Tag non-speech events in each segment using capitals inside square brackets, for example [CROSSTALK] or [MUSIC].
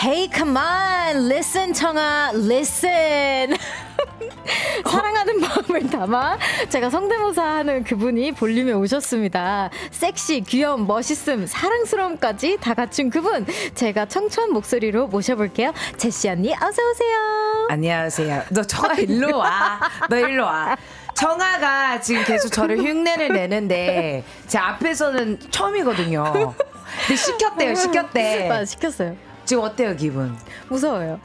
Hey, come on, listen, 청아, listen. [LAUGHS] 어? 사랑하는 마음을 담아 제가 성대모사 하는 그분이 볼륨에 오셨습니다. 섹시, 귀여움, 멋있음, 사랑스러움까지 다 갖춘 그분. 제가 청초한 목소리로 모셔볼게요. 제시 언니, 어서오세요. 안녕하세요. 너 청아 일로 와. 너 일로 와. 청아가 지금 계속 저를 흉내를 내는데 제 앞에서는 처음이거든요. 근데 시켰대요, 어, 시켰대. 아, 시켰어요. 지금 어때요 기분? 무서워요. [LAUGHS]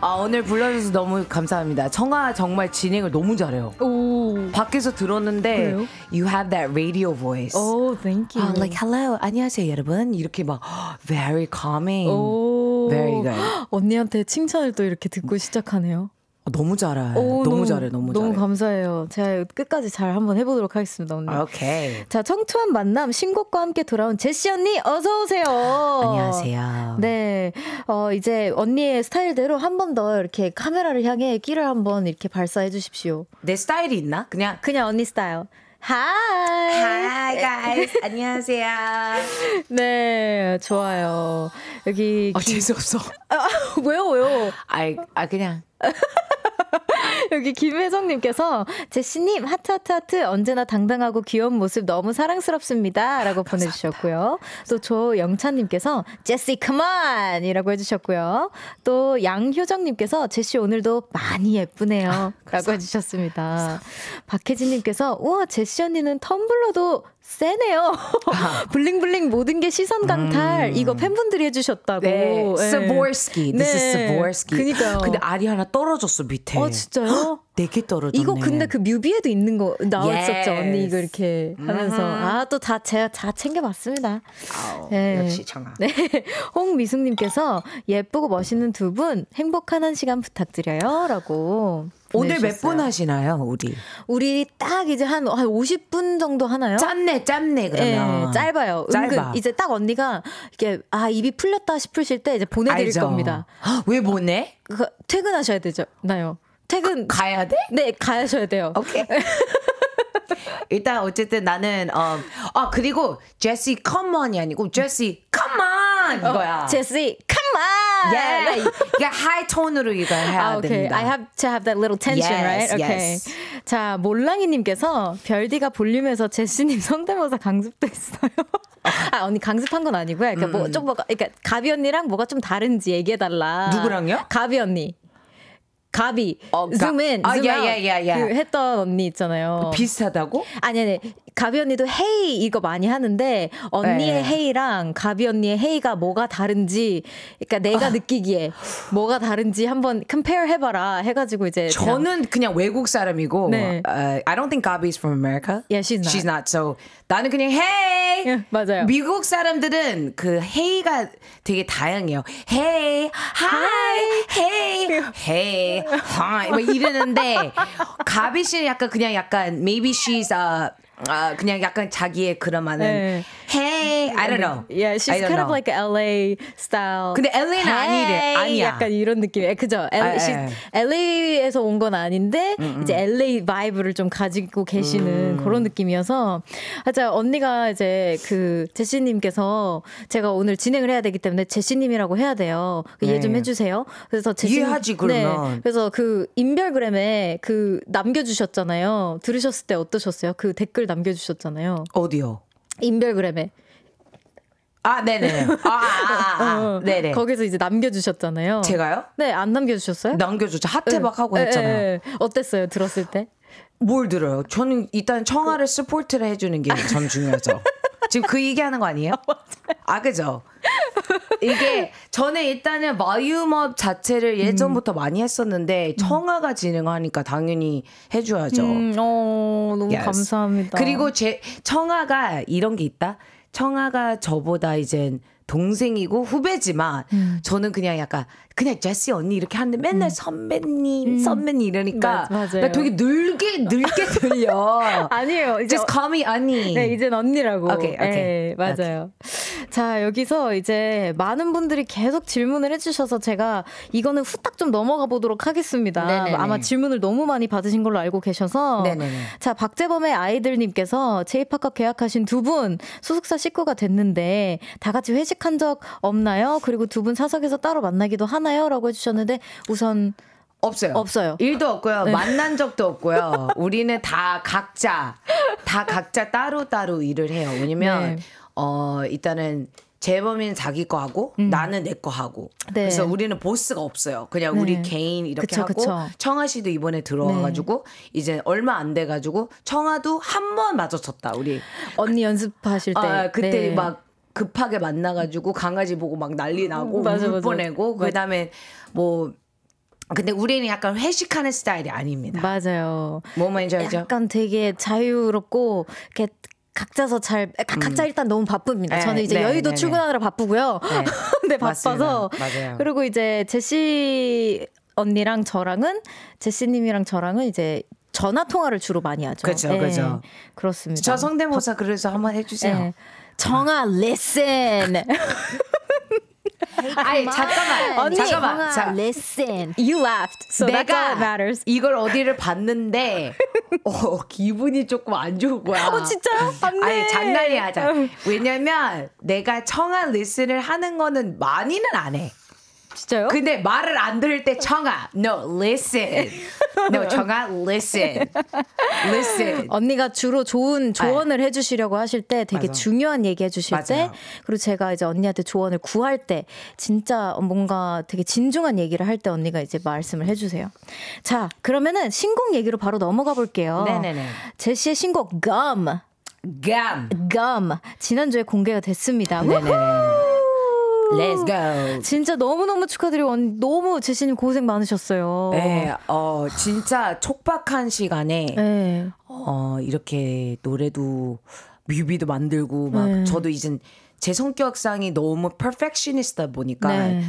아 오늘 불러주셔서 너무 감사합니다. 청아 정말 진행을 너무 잘해요. 오. 밖에서 들었는데 그래요? you have that radio voice. Oh, thank you. I'm 아, like hello, 안녕하세요 여러분. 이렇게 막 [GASPS] very calming. 오. Very good. [GASPS] 언니한테 칭찬을 또 이렇게 듣고 시작하네요. 아, 너무 잘해. 오, 너무, 너무, 잘해. 너무, 너무 감사해요. 제가 끝까지 잘 한번 해보도록 하겠습니다. 오늘. 오케이. 자 청초한 만남 신곡과 함께 돌아온 제시 언니 어서 오세요. 안녕하세요. 네. 어 이제 언니의 스타일대로 한 번 더 이렇게 카메라를 향해 끼를 한번 이렇게 발사해 주십시오. 내 스타일이 있나? 그냥 그냥 언니 스타일. 하이. 하이 guys. [LAUGHS] 안녕하세요. 네, 좋아요. 여기 아, 기... 재수 없어. 아, [LAUGHS] 왜요, 왜요? 아, 아 그냥 [LAUGHS] 여기 김혜성님께서 제시님 하트 하트 하트 언제나 당당하고 귀여운 모습 너무 사랑스럽습니다라고 보내주셨고요. 또 조영찬님께서 제시 그만이라고 해주셨고요. 또 양효정님께서 제시 오늘도 많이 예쁘네요라고 아, 해주셨습니다. 박혜진님께서 우와 제시 언니는 텀블러도 세네요. 아. [LAUGHS] 블링블링 모든 게 시선 강탈. 음. 이거 팬분들이 해주셨다고. 네. 스보르스키. 예. 네. This is 스보르스키. 네. 그니까요. 근데 알이 하나 떨어졌어 밑에. 아 진짜요? [GASPS] [LAUGHS] 되게 떨어졌네. 이거 근데 그 뮤비에도 있는 거 나왔었죠 yes. 언니 이거 이렇게 하면서 음. 아또 다 제가 다 챙겨봤습니다. 아우, 네. 역시 정아. 네. [LAUGHS] 홍미숙님께서 예쁘고 멋있는 두 분 행복한 한 시간 부탁드려요라고. 오늘 몇 분 하시나요, 우리? 우리 딱 이제 한, 50분 정도 하나요? 짧네, 짧네, 네, 그러면. 네, 짧아요. 짧아. 은근 이제 딱 언니가 이렇게, 아, 입이 풀렸다 싶으실 때 이제 보내드릴 알죠. 겁니다. 왜 보내? 그, 퇴근하셔야 되잖아요. 퇴근 가야 돼? 네, 가셔야 돼요. 오케이. [LAUGHS] 일단 어쨌든 나는 어, 아 그리고 제시 컴먼이 아니고 제시 컴먼 어, 이거야. 제시 컴먼. Yeah, 이게 하이 톤으로 이거 해야 아, okay. 됩니다. I have to have that little tension, yes, right? Okay. Yes. 자 몰랑이님께서 별디가 볼륨에서 제시님 성대모사 강습도 했어요. [LAUGHS] 아 언니 강습한 건 아니고요. 그러니까 뭐 음. 뭐좀 뭐가 그러니까 가비 언니랑 뭐가 좀 다른지 얘기해 달라. 누구랑요? 가비 언니. 가비, 어, 가... 즈음인, 아, 야, 야, 야, 야. 그 했던 언니 있잖아요. 비슷하다고? 아니, 아니, 가비 언니도 헤이 이거 많이 하는데 언니의 네. 헤이랑 가비 언니의 헤이가 뭐가 다른지 그러니까 내가 아. 느끼기에 뭐가 다른지 한번 컴페어 해봐라 해가지고 이제 저는 그냥, 그냥 외국 사람이고 네. uh, I don't think Gabi is from America. Yeah, she's not. She's not. So 나는 그냥 헤이 hey! 맞아요. 미국 사람들은 그 헤이가 되게 다양해요. 헤이, 하이, 헤이, 헤이, 하이 막 이러는데 [LAUGHS] 가비 씨는 약간 그냥 약간 maybe she's a 아 그냥 약간 자기의 그러만은 네. Hey, I don't know. Yeah, she's kind know. of like LA style. 근데 LA는 hey, 아니래. 아니야. 약간 이런 느낌이에요 그죠? LA, 아, 예. LA에서 온 건 아닌데 음, 음. 이제 LA 바이브를 좀 가지고 계시는 음. 그런 느낌이어서 하자 언니가 이제 그 제시 님께서 제가 오늘 진행을 해야 되기 때문에 제시 님이라고 해야 돼요. 그 이해 네. 좀해 주세요. 그래서 제시 이해하지 그러면. 네. 그래서 그 인별그램에 그 남겨 주셨잖아요. 들으셨을 때 어떠셨어요? 그 댓글 남겨주셨잖아요. 어디요? 인별그램에. 아, 네네. 아, 아, 아, 아. [LAUGHS] 어, 어, 네네. 거기서 이제 남겨주셨잖아요. 제가요? 네, 안 남겨주셨어요? 남겨주죠. 하트박 네. 하고 했잖아요. 네, 네. 어땠어요? 들었을 때? 뭘 들어요? 저는 일단 청아를 그 스포트를 해주는 게 전 중요하죠. [LAUGHS] 지금 그 얘기하는 거 아니에요? 아, 그죠? 이게 저는 일단은 마유업 자체를 음. 예전부터 음. 많이 했었는데 음. 청아가 진행하니까 당연히 해줘야죠. 음, 어, 너무 yes. 감사합니다. 그리고 제 청아가 이런 게 있다. 청아가 저보다 이젠 동생이고 후배지만 음. 저는 그냥 약간 그냥 제시 언니 이렇게 하는데 맨날 음. 선배님, 음. 선배님 이러니까 맞, 나 되게 늙게 늙게 들려. [LAUGHS] 아니에요. 이제 Just call me 언니. 네, 이젠 언니라고. 오케이, 오케이. 네, 맞아요. 오케이. 자, 여기서 이제 많은 분들이 계속 질문을 해 주셔서 제가 이거는 후딱 좀 넘어가 보도록 하겠습니다. 네네네. 아마 질문을 너무 많이 받으신 걸로 알고 계셔서 네네네. 자, 박재범의 아이들 님께서 제이팝과 계약하신 두분 소속사 식구가 됐는데 다 같이 회식한 적 없나요? 그리고 두 분 사석에서 따로 만나기도 하나 하나요? 라고 해주셨는데 우선 없어요. 없어요. 일도 없고요. 네. 만난 적도 없고요. [LAUGHS] 우리는 다 각자 다 각자 따로 따로 일을 해요. 왜냐면 네. 어 일단은 재범이는 자기 거 하고 음. 나는 내 거 하고 네. 그래서 우리는 보스가 없어요. 그냥 네. 우리 개인 이렇게 그쵸, 하고 그쵸. 청아 씨도 이번에 들어와가지고 네. 이제 얼마 안 돼가지고 청아도 한 번마저쳤다 우리 언니 연습하실 때 아, 그때 네. 막 급하게 만나가지고 강아지 보고 막 난리 나고 음, 맞아, 울 맞아. 뻔내고 그다음에 뭐 근데 우리는 약간 회식하는 스타일이 아닙니다. 맞아요. 뭐만 알죠? 약간 되게 자유롭고 이렇게 각자서 잘 아, 음. 각자 일단 너무 바쁩니다. 네, 저는 이제 네, 여의도 네, 네. 출근하느라 바쁘고요. 네, [LAUGHS] 바빠서 맞습니다. 맞아요. 그리고 이제 제시 언니랑 저랑은 제시님이랑 저랑은 이제 전화 통화를 주로 많이 하죠. 그렇죠, 그렇죠. 그렇습니다. 저 성대모사 바... 그래서 한번 해주세요. 네. 정아 listen. 아니 잠깐만 언니, 잠깐만 정아, 자, listen you laughed so 내가 matters 이걸 어디를 봤는데 [LAUGHS] 어 기분이 조금 안 좋은 거야 어 진짜요 안돼 아니 장난이 하 왜냐면 내가 청아 listen을 하는 거는 많이는 안해 진짜요? 근데 말을 안 들을 때 청아, no listen, no 청아 listen, listen. 언니가 주로 좋은 네. 조언을 아. 해주시려고 하실 때 되게 맞아. 중요한 얘기 해주실 맞아요. 때 그리고 제가 이제 언니한테 조언을 구할 때 진짜 뭔가 되게 진중한 얘기를 할 때 언니가 이제 말씀을 해주세요. 자, 그러면은 신곡 얘기로 바로 넘어가 볼게요. 네네네. 제시의 신곡 Gum. Gum. Gum. 지난주에 공개가 됐습니다. 네네네. Let's go. [LAUGHS] 진짜 너무너무 축하드리고 너무 제신님 고생 많으셨어요. 네, 어 진짜 촉박한 시간에 네. 어 이렇게 노래도 뮤비도 만들고 막 네. 저도 이젠 제 성격상이 너무 퍼펙셔니스트다 보니까 네.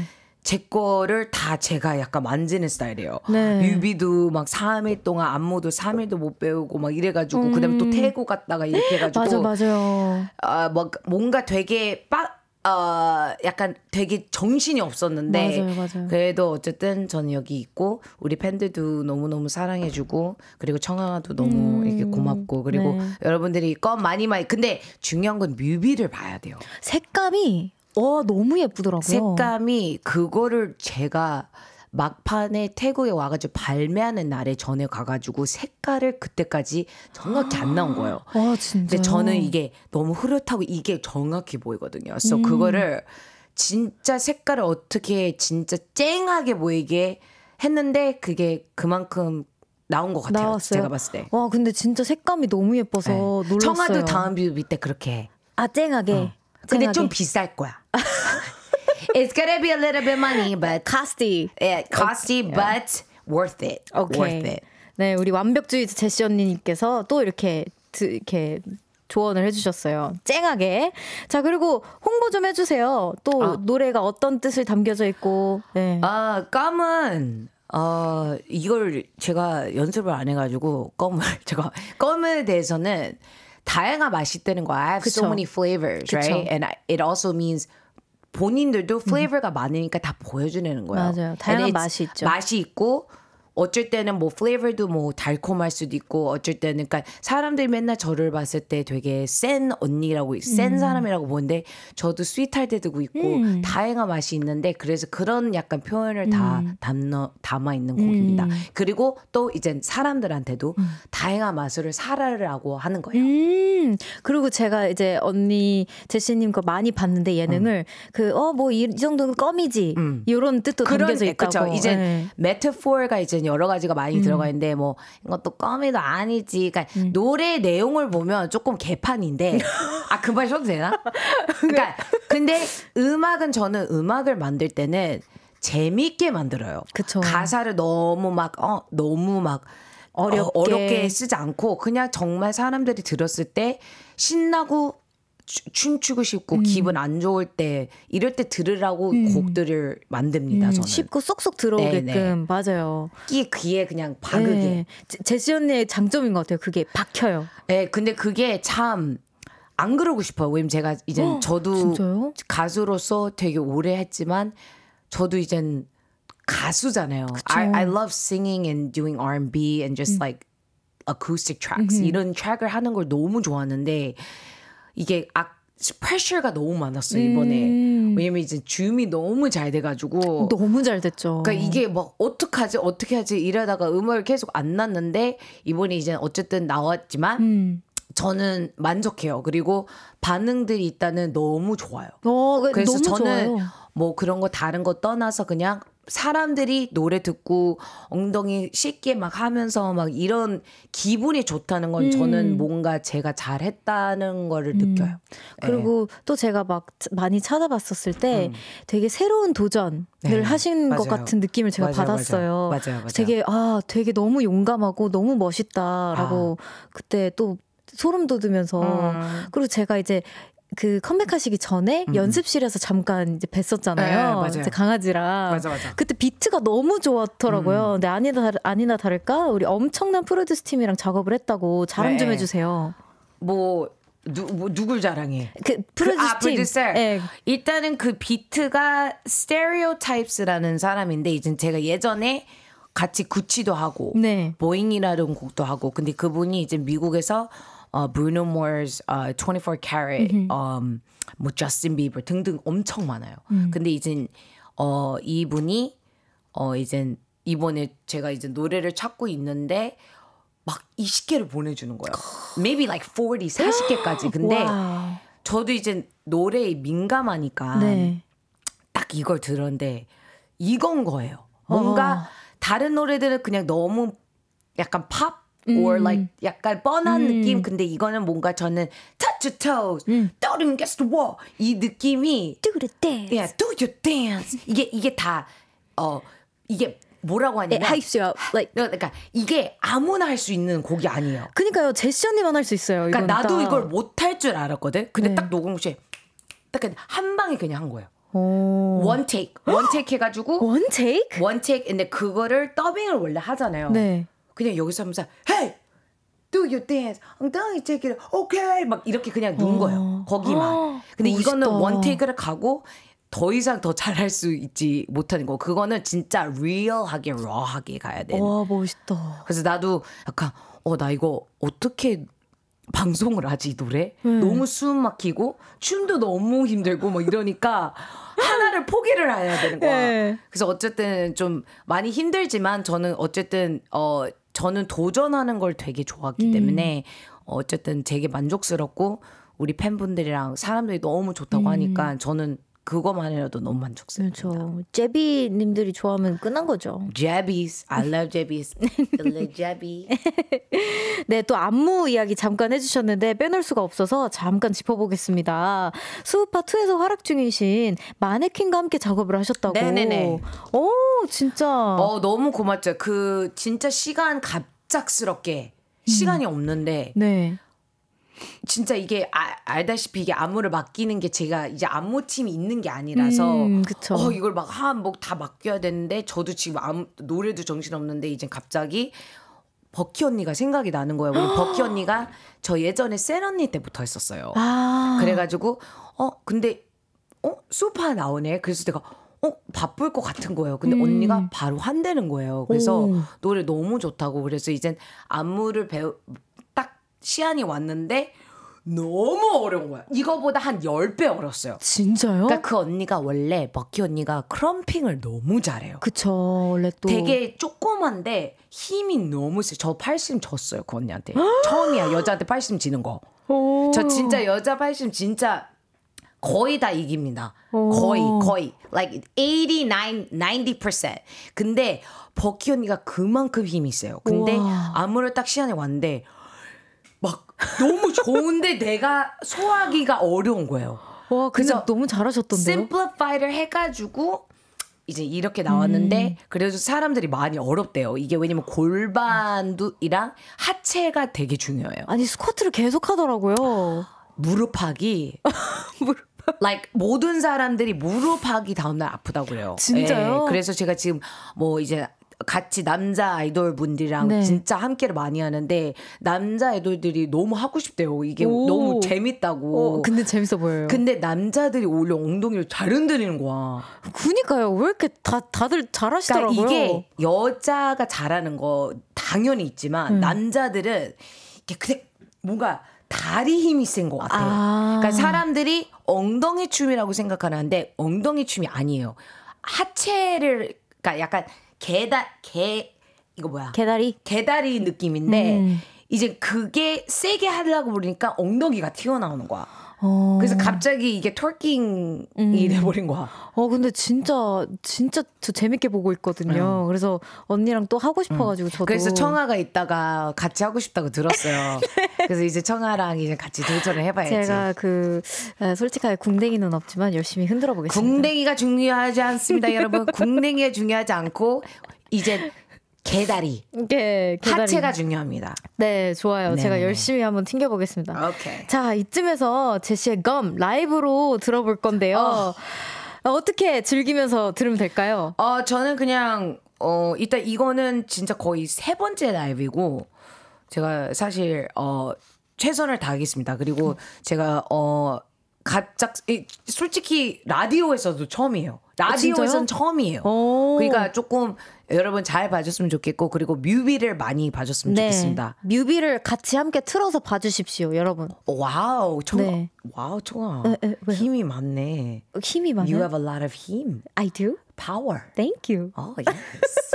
제 거를 다 제가 약간 만지는 스타일이에요. 네. 뮤비도 막 3일 동안 안무도 3일도 못 배우고 막 이래가지고 음. 그다음에 또 태국 갔다가 이렇게 해가지고 맞아 맞아요. 아막 아, 뭔가 되게 빡 어, 약간 되게 정신이 없었는데. 맞아요, 맞아요. 그래도 어쨌든 저는 여기 있고, 우리 팬들도 너무너무 사랑해주고, 그리고 청아도 너무 음, 이렇게 고맙고, 그리고 네. 여러분들이 껌 많이 많이. 근데 중요한 건 뮤비를 봐야 돼요. 색감이, 어, 너무 예쁘더라고요. 색감이 그거를 제가 막판에 태국에 와가지고 발매하는 날에 전에 가가지고 색깔을 그때까지 정확히 안 나온 거예요. [GASPS] 아, 진짜. 근데 저는 이게 너무 흐릿하고 이게 정확히 보이거든요. 그래서 음. 그거를 진짜 색깔을 어떻게 진짜 쨍하게 보이게 했는데 그게 그만큼 나온 것 같아요. 나왔어요? 제가 봤을 때. 와 근데 진짜 색감이 너무 예뻐서 네. 놀랐어요. 청아도 다음 뮤비 때 그렇게. 아 쨍하게. 어. 쨍하게. 근데 좀 비쌀 거야. [LAUGHS] it's gonna be a little bit money, but costly. Yeah, costly, okay. but worth it. Okay. Worth it. 네, 우리 완벽주의 제시 언니님께서 또 이렇게 드, 이렇게 조언을 해주셨어요. 쨍하게. 자 그리고 홍보 좀 해주세요. 또 아. 노래가 어떤 뜻을 담겨져 있고. 네. 아 껌은 어 이걸 제가 연습을 안 해가지고 껌을 제가 껌에 대해서는 다양한 맛이 뜨는 거야. I have 그쵸. so many flavors, 그쵸. right? And it also means 본인들도 플레이버가 음. 많으니까 다 보여주는 거예요. 맞아요. 다양한 맛이 있죠. 맛이 있고 어쩔 때는 뭐 플레이버도 뭐 달콤할 수도 있고 어쩔 때는 그러니까 사람들이 맨날 저를 봤을 때 되게 센 언니라고 센 음. 사람이라고 보는데 저도 스윗할 때도 있고 음. 다양한 맛이 있는데 그래서 그런 약간 표현을 다 음. 담너, 담아 있는 곡입니다. 음. 그리고 또 이제 사람들한테도 음. 다양한 맛을 사아라고 하는 거예요. 그리고 제가 이제 언니 제시님 거 많이 봤는데 예능을 그어뭐 이 정도는 껌이지 이런 뜻도 그런, 담겨져 예, 있다고. 그쵸. 네. 이제 네. 메타포가 이제 버전 여러 가지가 많이 음. 들어가 있는데 뭐 이것도 껌이도 아니지. 그러니까 음. 노래 내용을 보면 조금 개판인데 아 그만 셔도 되나? 그러니까 근데 음악은 저는 음악을 만들 때는 재미있게 만들어요. 그쵸. 가사를 너무 막어 너무 막 어, 어렵게. 어, 어렵게 쓰지 않고 그냥 정말 사람들이 들었을 때 신나고 춤추고 싶고 음. 기분 안 좋을 때 이럴 때 들으라고 음. 곡들을 만듭니다. 음. 저는 쉽고 쏙쏙 들어오게끔 네네. 네. 맞아요. 끼 귀에 그냥 박으게. 네. 제시 언니의 장점인 것 같아요. 그게 박혀요. 네, 근데 그게 참. 안 그러고 싶어요. 왜냐면 제가 이제 저도 진짜요? 가수로서 되게 오래 했지만 저도 이젠 가수잖아요. I, I love singing and doing R&B and just 음. like acoustic tracks 음흠. 이런 트랙을 하는 걸 너무 좋았는데 이게 악 프레셔가 너무 많았어요 이번에 음. 왜냐면 이제 줌이 너무 잘 돼가지고 너무 잘 됐죠. 그러니까 이게 뭐 어떡하지 어떻게 하지 이러다가 음을 계속 안 났는데 이번에 이제 어쨌든 나왔지만 음. 저는 만족해요. 그리고 반응들이 있다는 너무 좋아요. 어, 그래서 저는 좋아요. 뭐 그런 거 다른 거 떠나서 그냥 사람들이 노래 듣고 엉덩이 씻게 막 하면서 막 이런 기분이 좋다는 건 음. 저는 뭔가 제가 잘했다는 거를 음. 느껴요. 그리고 네. 또 제가 막 많이 찾아봤었을 때 음. 되게 새로운 도전을 네. 하신 맞아요. 것 같은 느낌을 제가 맞아요, 받았어요. 맞아요. 맞아요, 맞아요. 되게 아 되게 너무 용감하고 너무 멋있다라고 아. 그때 또 소름 돋으면서 음. 그리고 제가 이제 그 컴백하시기 전에 음, 음. 연습실에서 잠깐 이제 뵀었잖아요. 네, 맞아요. 강아지랑. 맞아, 맞아. 그때 비트가 너무 좋았더라고요. 음. 근데 아니다, 아니나 다를까 우리 엄청난 프로듀스 팀이랑 작업을 했다고 자랑 네. 좀 해주세요. 뭐, 누, 뭐 누굴 자랑해? 그 프로듀스 그, 아, 팀. 프로듀서. 네. 일단은 그 비트가 스테레오타입스라는 사람인데 이제 제가 예전에 같이 구치도 하고 네. 보잉이라는 곡도 하고 근데 그분이 이제 미국에서 어, Bruno m o r e s 어, 24 Karat, mm-hmm. um, 뭐 Justin Bieber 등등 엄청 많아요. m 음. 근데 이젠 어, 이분이 어, 이젠 이번에 제가 이제 노래를 찾고 있는데 막 20개를 보내주는 거예요. Maybe like 40, 40개까지. [GASPS] 근데 저도 이제 노래에 민감하니까 네. 딱 이걸 들었는데 이건 거예요. 뭔가 어. 다른 노래들은 그냥 너무 약간 팝 음. or like 약간 뻔한 음. 느낌. 근데 이거는 뭔가 저는 touch your toes, 음. don't guess the w a l 이 느낌이 do the dance, yeah, do your dance 이게 이게 다 어 이게 뭐라고 하냐면 하이스요. Like, 어, 그러니까 이게 아무나 할 수 있는 곡이 아니에요. 그러니까요 제시언니만 할 수 있어요. 그러니까 나도 딱. 이걸 못 할 줄 알았거든. 근데 네. 딱 녹음실 딱한 방에 그냥 한 거예요. 원 테이크, 원 테이크 해가지고 원 테이크, 원 테이크. 근데 그거를 더빙을 원래 하잖아요. 네. 그냥 여기서 하면서 헤이 Do you dance? 엉덩이 제기를 오케이 막 이렇게 그냥 눈 어. 거예요. 거기만. 어, 근데 멋있다. 이거는 원 테이크를 가고 더 이상 더 잘할 수 있지 못하는 거. 그거는 진짜 리얼하게 raw하게 가야 돼. 와 멋있다. 그래서 나도 약간 어 나 이거 어떻게 방송을 하지 노래 음. 너무 숨 막히고 춤도 너무 힘들고 뭐 이러니까 하나를 포기를 해야 되는 거야. 네. 그래서 어쨌든 좀 많이 힘들지만 저는 어쨌든 어 저는 도전하는 걸 되게 좋았기 음. 때문에 어쨌든 되게 만족스럽고 우리 팬분들이랑 사람들이 너무 좋다고 음. 하니까 저는 그거만이라도 너무 만족스럽습니다. 그렇죠. 제비님들이 좋아하면 끝난 거죠. 제비스, I love 제비스, I 제비. [LAUGHS] 네, 또 안무 이야기 잠깐 해주셨는데 빼놓을 수가 없어서 잠깐 짚어보겠습니다. 수우파 2에서 활약 중이신 마네킹과 함께 작업을 하셨다고. 네네네. 어, 진짜. 어, 너무 고맙죠. 그 진짜 시간 갑작스럽게 시간이 음. 없는데. 네. 진짜 이게 아, 알다시피 이게 안무를 맡기는 게 제가 이제 안무 팀이 있는 게 아니라서 음, 어 이걸 막한복다 맡겨야 되는데 저도 지금 아 노래도 정신 없는데 이제 갑자기 버키 언니가 생각이 나는 거예요. 우리 [GASPS] 버키 언니가 저 예전에 셀 언니 때부터 했었어요. 아. 그래가지고 어 근데 어 수파 나오네. 그래서 내가 어 바쁠 것 같은 거예요. 근데 음. 언니가 바로 한대는 거예요. 그래서 오. 노래 너무 좋다고 그래서 이젠 안무를 배우 시안이 왔는데 너무 어려운 거야. 이거보다 한 10배 어렸어요. 진짜요? 그러니까 그 언니가 원래 먹기 언니가 크럼핑을 너무 잘해요. 그쵸. 원래 또 되게 조그만데 힘이 너무 세. 저 팔심 졌어요, 그 언니한테. [GASPS] 처음이야, 여자한테 팔심 지는 거. 저 진짜 여자 팔심 진짜 거의 다 이깁니다. 거의, 거의. Like 89, 90%. 근데 버키 언니가 그만큼 힘이 세요. 근데 아무를 딱 시안에 왔는데 너무 좋은데 내가 소화하기가 어려운 거예요. 와, 근데 너무 잘하셨던데 심플리파이를 해가지고 이제 이렇게 나왔는데 음. 그래서 사람들이 많이 어렵대요. 이게 왜냐면 골반도이랑 하체가 되게 중요해요. 아니 스쿼트를 계속 하더라고요. 무릎하기 [LAUGHS] 무릎 like 모든 사람들이 무릎하기 다음날 아프다고 그래요. 진짜요? 예, 그래서 제가 지금 뭐 이제 같이 남자 아이돌 분들이랑 네. 진짜 함께를 많이 하는데 남자 아이돌들이 너무 하고 싶대요. 이게 오. 너무 재밌다고. 어, 근데 재밌어 보여요. 근데 남자들이 오히려 엉덩이를 잘 흔드리는 거야. 그니까요. 왜 이렇게 다 다들 잘하시더라고요. 그러니까 이게 여자가 잘하는 거 당연히 있지만 음. 남자들은 이게 그냥 뭔가 다리 힘이 센 것 같아요. 아. 그러니까 사람들이 엉덩이 춤이라고 생각하는데 엉덩이 춤이 아니에요. 하체를 그러니까 약간 개다 개 이거 뭐야? 개다리? 개다리 느낌인데 음. 이제 그게 세게 하려고 그러니까 엉덩이가 튀어나오는 거야. 어. 그래서 갑자기 이게 톨킹이 음. 돼버린 거야. 어 근데 진짜 진짜 저 재밌게 보고 있거든요. 음. 그래서 언니랑 또 하고 싶어가지고 음. 저도 그래서 청아가 있다가 같이 하고 싶다고 들었어요. [LAUGHS] 네. 그래서 이제 청아랑 이제 같이 도전을 해봐야지. 제가 그 솔직하게 궁뎅이는 없지만 열심히 흔들어 보겠습니다. 궁뎅이가 중요하지 않습니다, 여러분. [LAUGHS] 궁뎅이가 중요하지 않고 이제 개다리. 네, 개다리. 하체가 중요합니다. 네, 좋아요. 네 제가 열심히 한번 튕겨보겠습니다. 오케이. 자, 이쯤에서 제시의 검 라이브로 들어볼 건데요. 어. 어. 어떻게 즐기면서 들으면 될까요? 어, 저는 그냥, 어, 일단 이거는 진짜 거의 세 번째 라이브이고, 제가 사실, 어, 최선을 다하겠습니다. 그리고 제가, 어, 갑작 솔직히 라디오에서도 처음이에요. 아, 라디오에서는 처음이에요. 오. 그러니까 조금 여러분 잘 봐줬으면 좋겠고 그리고 뮤비를 많이 봐줬으면 네. 좋겠습니다. 뮤비를 같이 함께 틀어서 봐주십시오, 여러분. 와우, 청, 네. 와우, 청아, 에, 에, 힘이 많네. 힘이 많네 You have a lot of 힘. I do. Power. Thank you. Oh yes.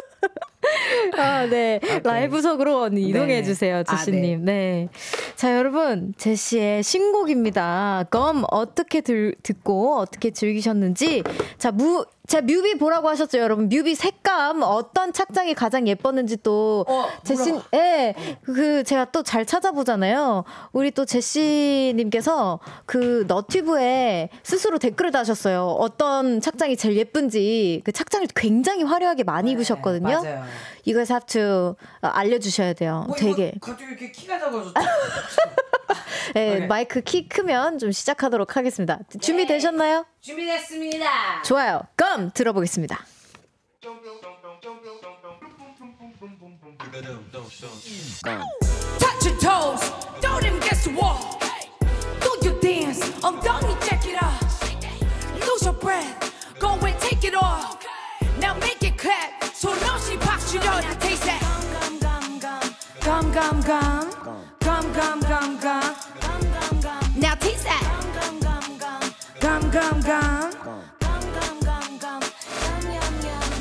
[LAUGHS] [LAUGHS] 아, 네. 오 아, 네. 라이브석으로 네. 이동해 주세요, 주시님. 아, 네. 네. 자, 여러분. 제시의 신곡입니다. 검 어떻게 들, 듣고 어떻게 즐기셨는지. 자, 무, 자, 뮤비 보라고 하셨죠, 여러분. 뮤비 색감 어떤 착장이 가장 예뻤는지 또 어, 제시 예. 그 제가 또 잘 찾아보잖아요. 우리 또 제시 님께서 그 너튜브에 스스로 댓글을 다셨어요. 어떤 착장이 제일 예쁜지. 그 착장을 굉장히 화려하게 많이 네, 입으셨거든요. 맞아요. 이거 have to 알려주셔야 돼요. 뭐 되게. 갑자기 이렇게 키가 작아졌 네, 네, 마이크 키 크면 좀 시작하도록 하겠습니다. 준비되셨나요? 네, 준비됐습니다. 좋아요. 그럼 들어보겠습니다. Touch your toes, don't even guess the wall. Do your dance, 엉덩이 check it out. Lose your breath, go and take it off. Now make it clap, so now she. you know it, taste that. Gum, gum, gum, gum, gum, gum, gum, gum, gum, gum, gum. Now taste that. Gum, gum, gum, gum, gum, gum, gum, gum, gum. gum.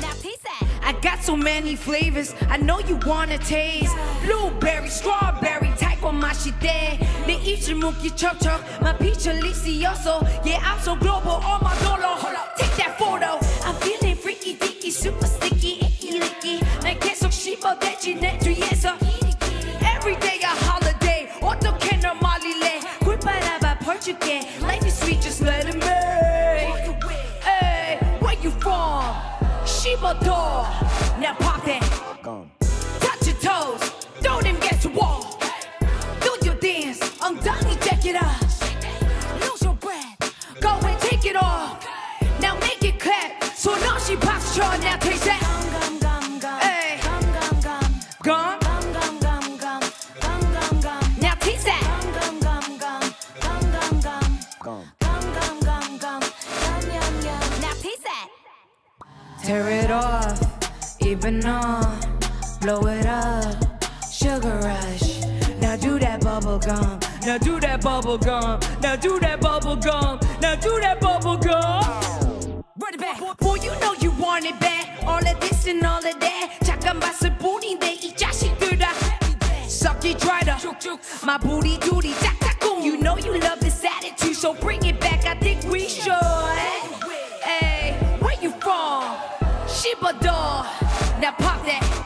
Now taste that. I got so many flavors, I know you wanna taste Blueberry, strawberry, type of taiko mashite 내 이치무기 척척, my peach delicioso Yeah, I'm so global, all my dollar, hold up, take that photo I'm feeling freaky, dicky, super sticky, icky, licky Every day a holiday, otro que normalile. Culparaba Portuguese. Life is sweet, just let it be. Hey, where you from? Shiba Now pop it. blow it up. Sugar rush. Now do that bubble gum. Now do that bubble gum. Now do that bubble gum. Now do that bubble gum. Run it back. Boy, you know you want it back. All of this and all of that. 작은 booty 내이 자식들아. Suck it, try to. My booty duty. 짝짝꿍. You know you love this attitude, so bring it back. I think we should. Hey, where you from? Shiba doll. Now pop that.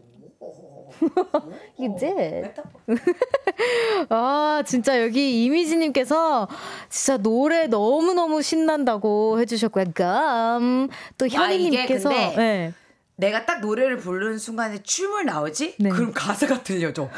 [LAUGHS] you did. 아, 진짜 여기 이미지님께서 진짜 노래 너무너무 신난다고 해주셨고요. 감. 또 현희님께서. 네. 내가 딱 노래를 부르는 순간에 춤을 나오지? 네. 그럼 가사가 들려져.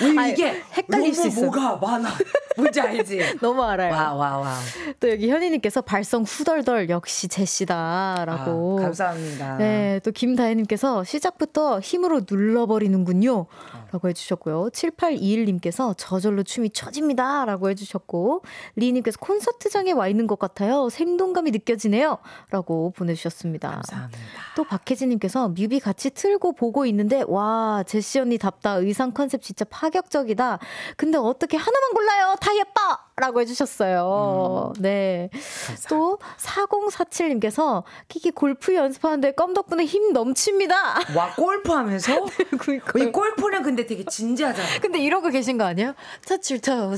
왜 [LAUGHS] 이게 헷갈릴 수 있어. 뭐가 많아. 뭔지 알지? [LAUGHS] 너무 알아요. 와, 와, 와. 또 여기 현희님께서 발성 후덜덜 역시 제시다라고. 아, 감사합니다. 네, 또 김다혜님께서 시작부터 힘으로 눌러버리는군요. 어. 라고 해주셨고요. 7821님께서 저절로 춤이 처집니다. 라고 해주셨고, 리님께서 콘서트장에 와 있는 것 같아요. 생동감이 느껴지네요. 라고 보내주셨습니다. 감사합니다. 또 박혜진님께서 뮤비 같이 틀고 보고 있는데, 와, 제시 언니 답다. 의상 컨셉 진짜 파격적이다. 근데 어떻게 하나만 골라요? 타이 예뻐! 라고 해주셨어요. 음. 네. 감사합니다. 또, 4047님께서, 키키 골프 연습하는데 껌 덕분에 힘 넘칩니다. 와, 골프 하면서? [LAUGHS] 이 골프는 근데 되게 진지하잖아. 근데 이러고 계신 거 아니에요? 차출 쳐.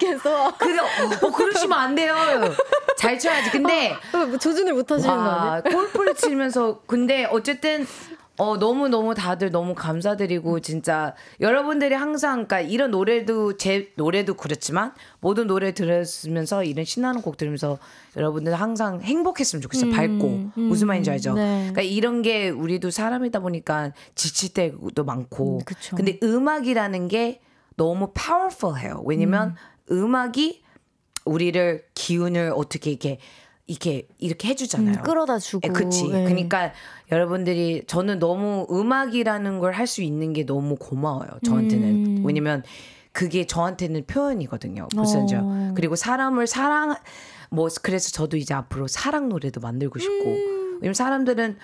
계속. 그래, 어, 뭐 그러시면 안 돼요. 잘 쳐야지. 근데. 어, 어 조준을 못 하시는 거 아니에요? 골프를 치면서, 근데 어쨌든, 어 너무 너무 다들 너무 감사드리고 진짜 여러분들이 항상 그러니까 이런 노래도 제 노래도 그렇지만 모든 노래 들으면서 이런 신나는 곡 들으면서 여러분들 항상 행복했으면 좋겠어요. 음, 밝고 음, 무슨 말인지 음, 알죠? 네. 그러니까 이런 게 우리도 사람이다 보니까 지칠 때도 많고. 음, 근데 음악이라는 게 너무 파워풀해요. 왜냐면 음. 악이 우리를 기운을 어떻게 이렇게 이렇게 이렇게 음, 해주잖아요. 음, 끌어다 예, 주고. 에, 그치. 네. 그러니까 여러분들이 저는 너무 음악이라는 걸 할 수 있는 게 너무 고마워요. 저한테는 음. 왜냐면 그게 저한테는 표현이거든요. 보선죠. 어. 그리고 사람을 사랑 뭐 그래서 저도 이제 앞으로 사랑 노래도 만들고 싶고 음. 왜냐면 사람들은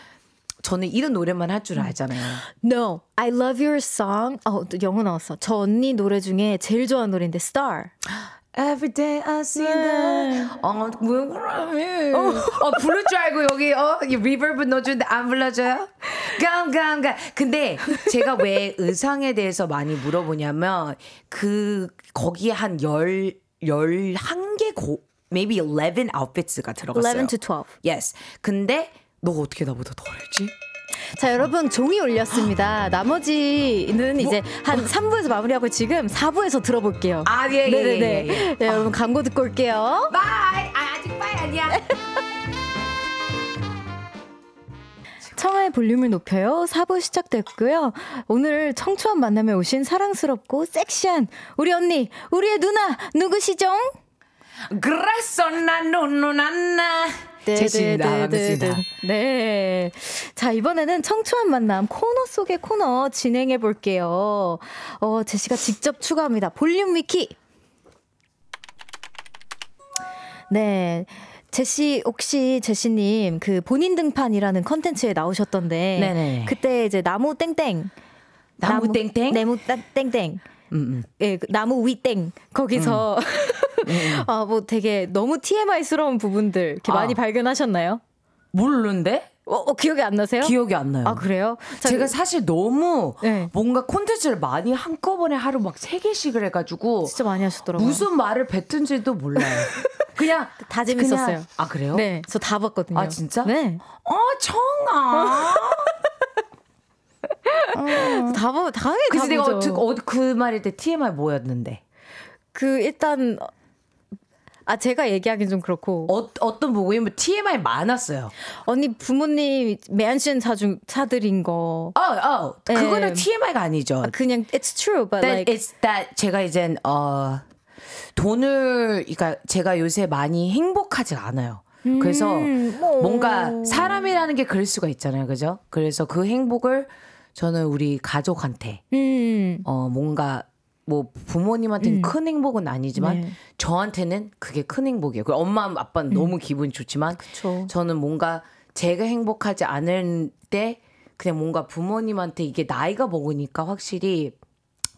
저는 이런 노래만 할줄 음. 알잖아요. No, I love your song. 어, 영어 나왔어. 저 언니 노래 중에 제일 좋아하는 노래인데 Star. Every day I see that. 네. 어, 뭐야, 그러면. 어, 어, 부를 줄 알고 여기, 어, 리버브 넣어주는데 안 불러줘요? 감감감. 근데 제가 왜 의상에 대해서 많이 물어보냐면, 그, 거기에 한 열, 열한 개 고, maybe 11 outfits가 들어갔어요. 11 to 12. Yes. 근데, 너가 어떻게 나보다 더 알지? 자, 여러분 종이 올렸습니다. 나머지는 이제 한 3부에서 마무리하고 지금 4부에서 들어볼게요. 아, 예, 예. 네 예, 예. 네, 여러분 광고 듣고 올게요. 빠이! 아, 아직 빠이 아니야. [LAUGHS] 청하의 볼륨을 높여요. 4부 시작됐고요. 오늘 청초한 만남에 오신 사랑스럽고 섹시한 우리 언니, 우리의 누나 누구시죠? 그래서 나 누누나나 네, 네, 재신다 네, 하겠습니다. 네. 자, 이번에는 청초한 만남 코너 속의 코너 진행해 볼게요. 어, 제시가 직접 추가합니다. 볼륨 위키. 네. 제시 혹시 제시님 그 본인 등판이라는 컨텐츠에 나오셨던데 네네. 그때 이제 나무 땡땡 나무 땡땡 나무 땡땡 예, 그 나무 위땡 거기서 아뭐 음. [LAUGHS] 어, 되게 너무 TMI스러운 부분들 이렇게 아. 많이 발견하셨나요? 모르는데? 어, 어, 기억이 안 나세요? 기억이 안 나요. 아 그래요? 자, 제가 그 사실 너무 네. 뭔가 콘텐츠를 많이 한꺼번에 하루 막 세 개씩을 해가지고 진짜 많이 하시더라고요. 무슨 말을 뱉은지도 몰라요. [LAUGHS] 그냥 다 재밌었어요. 그냥, 아 그래요? 네, 저다 봤거든요. 아 진짜? 네. 아 청아. 다 보면 당연히 그래서 내가 어 어, 그 말일 때 TMI 뭐였는데? 그 일단 아 제가 얘기하긴 좀 그렇고 어, 어떤 보고 이면 뭐 TMI 많았어요. 언니 부모님 맨션 사준 사드린 거. 어, 어. 예. 그거는 TMI가 아니죠. 아, 그냥 it's true but that like it's that 제가 이젠 어 돈을 그러니까 제가 요새 많이 행복하지가 않아요. 그래서 음, 뭐. 뭔가 사람이라는 게 그럴 수가 있잖아요. 그죠? 그래서 그 행복을 저는 우리 가족한테 음. 어 뭔가 뭐 부모님한테는 음. 큰 행복은 아니지만 네. 저한테는 그게 큰 행복이에요. 그 엄마 아빠는 음. 너무 기분 좋지만 그쵸. 저는 뭔가 제가 행복하지 않을 때 그냥 뭔가 부모님한테 이게 나이가 먹으니까 확실히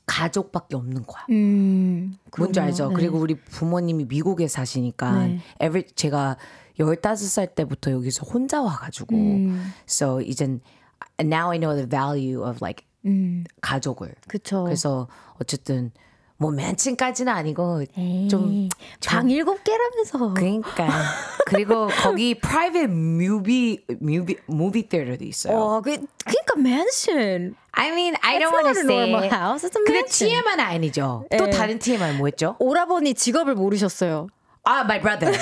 가족밖에 없는 거야. 음, 뭔지 알죠? 네. 그리고 우리 부모님이 미국에 사시니까 네. every 제가 15살 때부터 여기서 혼자 와 가지고 음. so 이젠 n o w I know the value of like 음. 가족을. 그쵸. 그래서 어쨌든 뭐 맨층까지는 아니고 좀방 일곱 개라면서. 그러니까 그리고 거기 private movie movie movie theater도 있어요. 어, 그 그러니까 맨션. I mean, I don't want to say. House. It's a 근데 TMI는 아니죠. 에. 또 다른 TMI 뭐였죠? 오라버니 직업을 모르셨어요. 아, my brother. [LAUGHS] 네.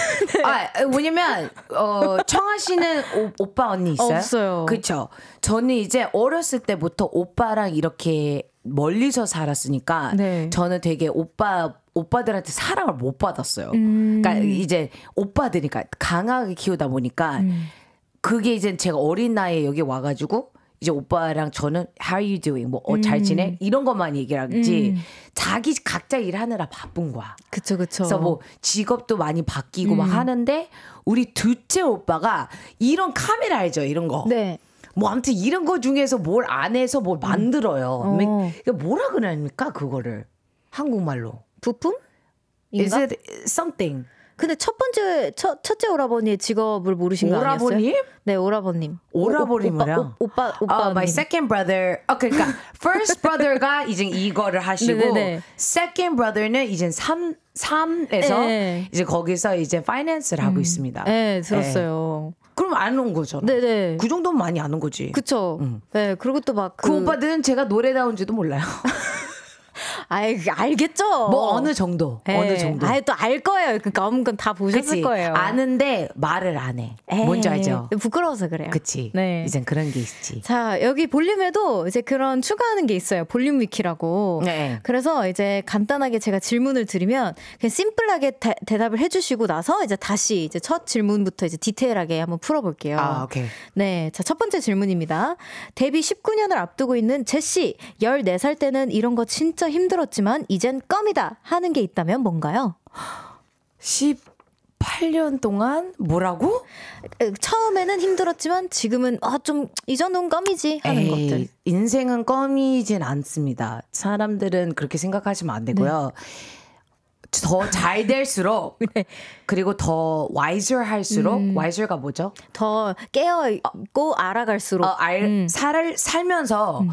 아, 왜냐면 어 청아 씨는 오, 빠 언니 있어요? 없어요. 그렇죠. 저는 이제 어렸을 때부터 오빠랑 이렇게 멀리서 살았으니까 네. 저는 되게 오빠 오빠들한테 사랑을 못 받았어요. 음. 그러니까 이제 오빠들이니까 강하게 키우다 보니까 음. 그게 이제 제가 어린 나이에 여기 와가지고 이제 오빠랑 저는 How are you doing? 뭐잘 어, 음. 지내? 이런 것만 얘기를 하지 음. 자기 각자 일하느라 바쁜 거야. 그쵸 그쵸. 그래서 뭐 직업도 많이 바뀌고 막 음. 하는데 우리 둘째 오빠가 이런 카메라 알죠 이런 거. 네. 뭐 아무튼 이런 거 중에서 뭘 안 해서 뭘 만들어요. 음. 어. 그러니까 뭐라 그럽니까 그거를 한국말로 부품? 인가? Is it something? 근데 첫 번째 첫, 첫째 오라버니의 직업을 모르신 거오라요 오라버님? 네, 오라버님. 오라버님이랑 오빠 오빠 아, uh, my second brother. 아, 그러니까 first brother가 [LAUGHS] 이제 이거를 하시고 네네네. 네, 네. second brother는 이제 3 3에서 네. 이제 거기서 이제 파이낸스를 하고 음. 있습니다. 네, 들었어요. 네. 그럼 안 온 거죠. 네네. 그 정도면 많이 아는 거지. 그쵸. 음. 네, 그리고 또 막그 그 오빠들은 제가 노래 나온지도 몰라요. [LAUGHS] 아이 알겠죠. 뭐 어느 정도. 에이. 예. 어느 정도. 아예 또 알 거예요. 그러니까 엄건 다 보셨을 그치? 거예요. 아는데 말을 안 해. 에이. 예. 뭔지 알죠? 부끄러워서 그래요. 그치. 네. 이젠 그런 게 있지. 자, 여기 볼륨에도 이제 그런 추가하는 게 있어요. 볼륨 위키라고. 네. 그래서 이제 간단하게 제가 질문을 드리면 그냥 심플하게 대, 답을 해주시고 나서 이제 다시 이제 첫 질문부터 이제 디테일하게 한번 풀어볼게요. 아, 오케이. 네. 자, 첫 번째 질문입니다. 데뷔 19년을 앞두고 있는 제시. 14살 때는 이런 거 진짜 힘들어 힘들었지만 이젠 껌이다 하는 게 있다면 뭔가요? 18년 동안 뭐라고? 처음에는 힘들었지만 지금은 아 좀이 정도는 껌이지 하는 에이, 것들. 인생은 껌이진 않습니다. 사람들은 그렇게 생각하시면 안 되고요. 네. 더잘 될수록 [LAUGHS] 네. 그리고 더와이 s 할수록 음. w i s 가 뭐죠? 더 깨어 있고 알아갈수록 어, 알, 음. 살 살면서 음.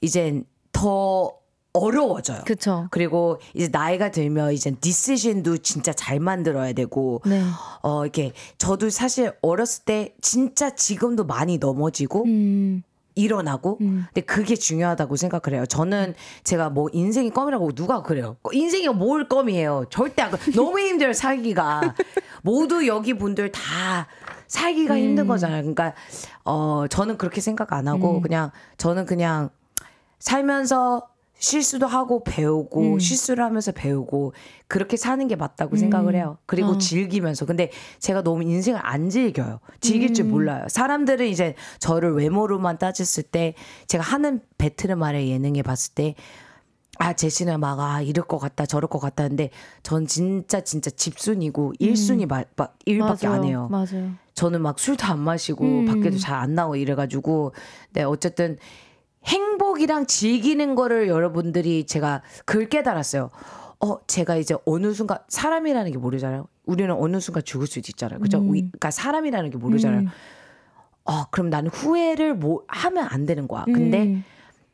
이젠 더 어려워져요. 그쵸. 그리고 이제 나이가 들면 이제 디시신도 진짜 잘 만들어야 되고 네. 어 이렇게 저도 사실 어렸을 때 진짜 지금도 많이 넘어지고 음. 일어나고 음. 근데 그게 중요하다고 생각을 해요. 저는 음. 제가 뭐 인생이 껌이라고 누가 그래요? 인생이 뭘 껌이에요? 절대 안 너무 힘들어 살기가 [LAUGHS] 모두 여기 분들 다 살기가 음. 힘든 거잖아요. 그러니까 어 저는 그렇게 생각 안 하고 음. 그냥 저는 그냥 살면서 실수도 하고 배우고 음. 실수를 하면서 배우고 그렇게 사는 게 맞다고 음. 생각을 해요. 그리고 어. 즐기면서 근데 제가 너무 인생을 안 즐겨요. 즐길 음. 줄 몰라요. 사람들은 이제 저를 외모로만 따졌을 때 제가 하는 베트르말의 예능에 봤을 때. 아, 제시는 막, 아, 이럴 것 같다, 저럴 것 같다 는데전 진짜, 진짜 집순이고, 일순이 막, 막, 일밖에 맞아요. 안 해요. 맞아요. 저는 막 술도 안 마시고, 음. 밖에도 잘 안 나오고 이래가지고, 네, 어쨌든, 행복이랑 즐기는 거를 여러분들이 제가 그걸 깨달았어요. 어, 제가 이제 어느 순간 사람이라는 게 모르잖아요. 우리는 어느 순간 죽을 수도 있잖아요. 그죠? 음. 그러니까 사람이라는 게 모르잖아요. 음. 어, 그럼 나는 후회를 뭐 하면 안 되는 거야. 음. 근데 음.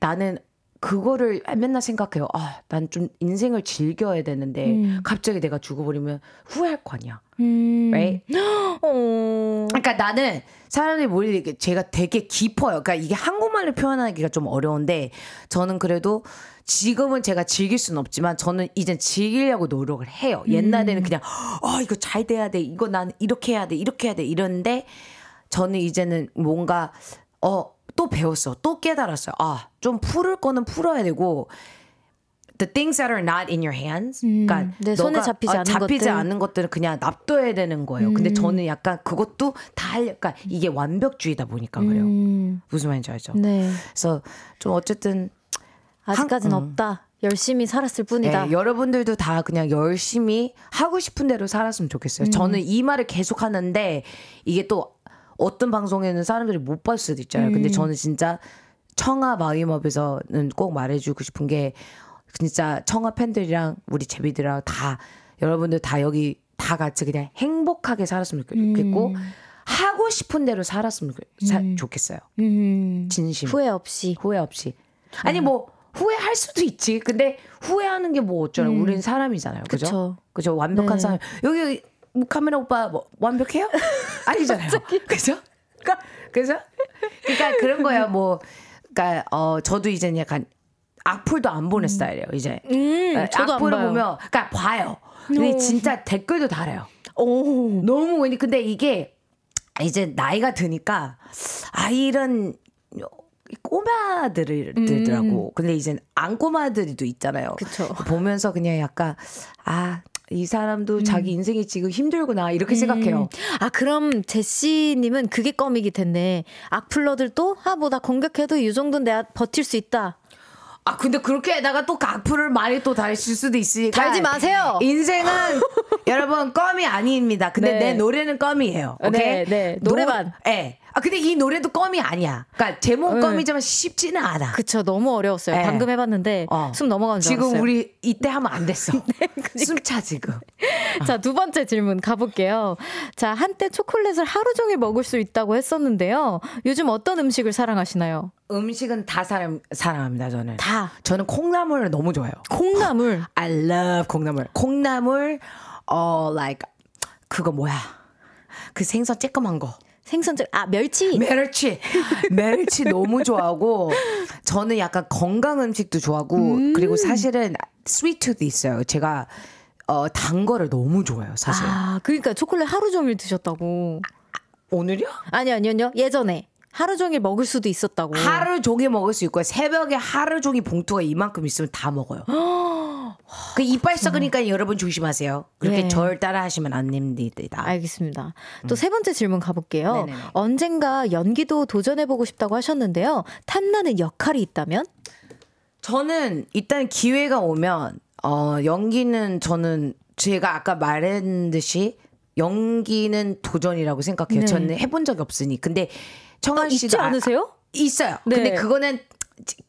나는 그거를 맨날 생각해요. 아, 난 좀 인생을 즐겨야 되는데 음. 갑자기 내가 죽어버리면 후회할 거 아니야. 음. Right? [GASPS] 어... 그러니까 나는 사람들이 몰게 제가 되게 깊어요. 그러니까 이게 한국말로 표현하기가 좀 어려운데 저는 그래도 지금은 제가 즐길 수는 없지만 저는 이젠 즐기려고 노력을 해요. 음. 옛날에는 그냥 아, 어, 이거 잘 돼야 돼. 이거 난 이렇게 해야 돼. 이렇게 해야 돼. 이런데 저는 이제는 뭔가 어또 배웠어. 또 깨달았어요. 아, 좀 풀을 거는 풀어야 되고 the things that are not in your hands. 음, 그러니까 내 손에 잡히지, 어, 않는 잡히지 않는, 것들. 은 그냥 납둬야 되는 거예요. 음. 근데 저는 약간 그것도 다 할, 그러니까 이게 완벽주의다 보니까 그래요. 음. 무슨 말인지 알죠? 네. 그래서 좀 어쨌든 아직까지는 한, 음. 없다. 열심히 살았을 뿐이다. 네, 여러분들도 다 그냥 열심히 하고 싶은 대로 살았으면 좋겠어요. 음. 저는 이 말을 계속 하는데 이게 또 어떤 방송에는 사람들이 못 봤을 수도 있잖아요. 음. 근데 저는 진짜 청아 마이업에서는 꼭 말해주고 싶은 게 진짜 청아 팬들이랑 우리 제비들이랑 다 여러분들 다 여기 다 같이 그냥 행복하게 살았으면 음. 좋겠고 음. 하고 싶은 대로 살았으면 사, 음. 좋겠어요. 음. 진심 후회 없이 후회 없이 아니 뭐 후회할 수도 있지. 근데 후회하는 게 뭐 어쩌나 음. 우리는 사람이잖아요. 그죠? 그죠? 완벽한 네. 사람. 여기 카메라 오빠 뭐, 완벽해요? [LAUGHS] 아니잖아요. 그죠? 그러니까 그러니까 그런 거야. 뭐 그러니까 어 저도 이제 약간 악플도 안 보는 음. 스타일이에요. 이제 음, 저도 악플을 보면 그러니까 봐요. 근데 오. 진짜 댓글도 달아요. 오. 너무 근데 이게 이제 나이가 드니까 아 이런 꼬마들이더라고. 음. 근데 이제 안 꼬마들도 이 있잖아요. 그쵸. 보면서 그냥 약간 아이 사람도 음. 자기 인생이 지금 힘들구나 이렇게 음. 생각해요. 아 그럼 제시님은 그게 껌이기 텐데 악플러들도 아뭐나 공격해도 이 정도는 내가 버틸 수 있다. 아 근데 그렇게 해다가 또 악플을 많이 또 달실 수도 있으니까 달지 마세요. 인생은 [LAUGHS] 여러분 껌이 아닙니다. 근데 네. 내 노래는 껌이에요. 네, 오케이? 네, 네. 노래만. 노, 예. 네. 아 근데 이 노래도 껌이 아니야. 그러니까 제목 음. 껌이지만 쉽지는 않아. 그쵸 너무 어려웠어요. 네. 방금 해봤는데 어. 숨 넘어가는 줄 지금 알았어요. 우리 이때 하면 안 됐어. [LAUGHS] 네, 그러니까. 숨차 지금. [LAUGHS] 자 두 번째 질문 가볼게요. 자 한때 초콜릿을 하루 종일 먹을 수 있다고 했었는데요. 요즘 어떤 음식을 사랑하시나요? 음식은 다 사람 사랑합니다 저는. 다. 저는 콩나물을 너무 좋아해요. 콩나물. [LAUGHS] I love 콩나물. 콩나물 어 like 그거 뭐야? 그 생선 쬐끔한 거. 생선 아 멸치 멸치 [LAUGHS] 멸치 너무 좋아하고 저는 약간 건강 음식도 좋아하고 음. 그리고 사실은 스위트도 있어요. 제가 어단 거를 너무 좋아해요, 사실. 아, 그러니까 초콜릿 하루 종일 드셨다고. 아, 오늘요? 이 아니 아니요, 아니요. 예전에. 하루 종일 먹을 수도 있었다고. 하루 종일 먹을 수 있고 새벽에 하루 종일 봉투가 이만큼 있으면 다 먹어요. [GASPS] 그 이빨 썩으니까 여러분 조심하세요. 그렇게 네. 절 따라 하시면 안 됩니다. 알겠습니다. 또세 음. 번째 질문 가볼게요. 네네네. 언젠가 연기도 도전해보고 싶다고 하셨는데요. 탐나는 역할이 있다면? 저는 일단 기회가 오면 어, 연기는 저는 제가 아까 말한 듯이 연기는 도전이라고 생각해요. 네. 저는 해본 적이 없으니. 근데 어, 정한 씨도 있지 않으세요? 아, 있어요. 네. 근데 그거는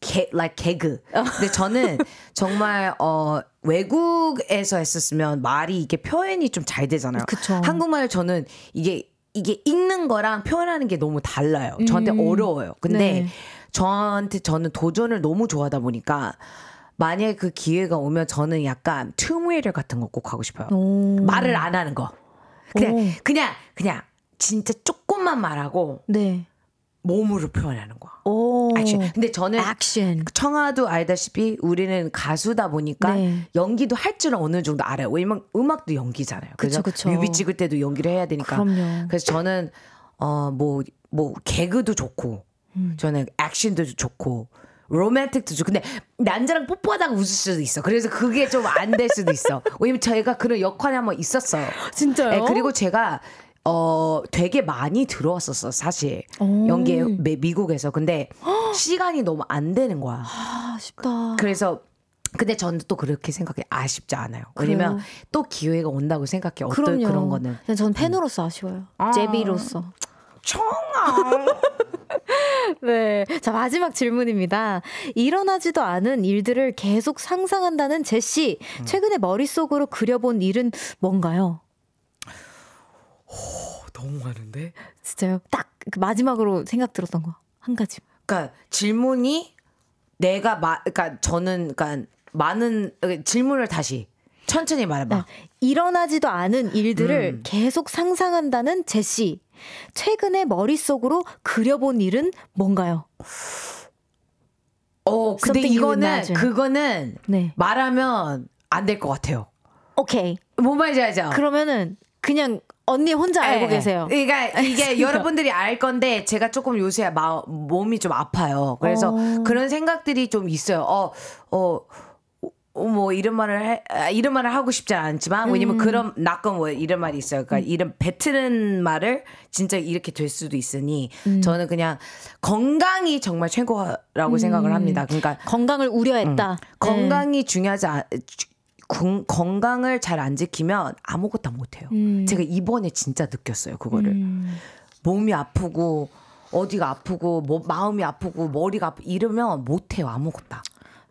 개, like 개그. 어. 근데 저는 정말 어 외국에서 했었으면 말이 이게 표현이 좀 잘 되잖아요. 그쵸. 한국말 저는 이게 이게 읽는 거랑 표현하는 게 너무 달라요. 저한테 음. 어려워요. 근데 네. 저한테 저는 도전을 너무 좋아하다 보니까 만약에 그 기회가 오면 저는 약간 트웨이를 같은 거 꼭 하고 싶어요. 오. 말을 안 하는 거. 그냥 오. 그냥 그냥 진짜 조금만 말하고 네. 몸으로 표현하는 거. 오. 액션. 근데 저는 액션. 청아도 알다시피 우리는 가수다 보니까 네. 연기도 할 줄은 어느 정도 알아요. 왜냐면 음악도 연기잖아요. 그렇죠. 뮤비 찍을 때도 연기를 해야 되니까. 그럼요. 그래서 저는 어 뭐뭐 뭐 개그도 좋고 음. 저는 액션도 좋고 로맨틱도 좋고 근데 남자랑 뽀뽀하다가 웃을 수도 있어. 그래서 그게 좀 안 될 수도 있어. 왜냐면 저희가 그런 역할이 한 번 있었어요. [LAUGHS] 진짜요? 네, 그리고 제가 어 되게 많이 들어왔었어 사실 연기 에 미국에서 근데 [GASPS] 시간이 너무 안 되는 거야. 아, 쉽다 그래서 근데 저는 또 그렇게 생각해 아쉽지 않아요. 왜냐면 그래요. 또 기회가 온다고 생각해. 어떤 그럼요. 그런 거는. 근데 저는 음. 팬으로서 아쉬워요. 아. 제비로서. 청아. [LAUGHS] 네. 자, 마지막 질문입니다. 일어나지도 않은 일들을 계속 상상한다는 제시. 음. 최근에 머릿속으로 그려본 일은 뭔가요? 오, 어, 너무 많은데? 진짜요? 딱 그 마지막으로 생각 들었던 거 한 가지. 그러니까 질문이 내가 마, 그러니까 저는 그러니까 많은 그 질문을 다시 천천히 말해봐. 아, 일어나지도 않은 일들을 음. 계속 상상한다는 제시. 최근에 머릿속으로 그려본 일은 뭔가요? 어, 근데 이거는 그거는 네. 말하면 안 될 것 같아요. 오케이. 뭔 말인지 알죠? 그러면은 그냥 언니 혼자 알고 예, 예. 계세요. 그러니까 이게 여러분들이 알 건데 제가 조금 요새 마, 몸이 좀 아파요. 그래서 어. 그런 생각들이 좀 있어요. 어, 어. 어 뭐 이런 말을 해, 아, 이런 말을 하고 싶지 않지만 왜냐면 음. 그런 나건뭐 이런 말이 있어요. 그러니까 음. 이런 뱉트는 말을 진짜 이렇게 될 수도 있으니 음. 저는 그냥 건강이 정말 최고라고 음. 생각을 합니다. 그러니까 건강을 우려했다. 음. 건강이 중요하지 않, 건강을 잘 안 지키면 아무것도 못해요. 음. 제가 이번에 진짜 느꼈어요 그거를 음. 몸이 아프고 어디가 아프고 뭐, 마음이 아프고 머리가 아프 이러면 못해요 아무것도.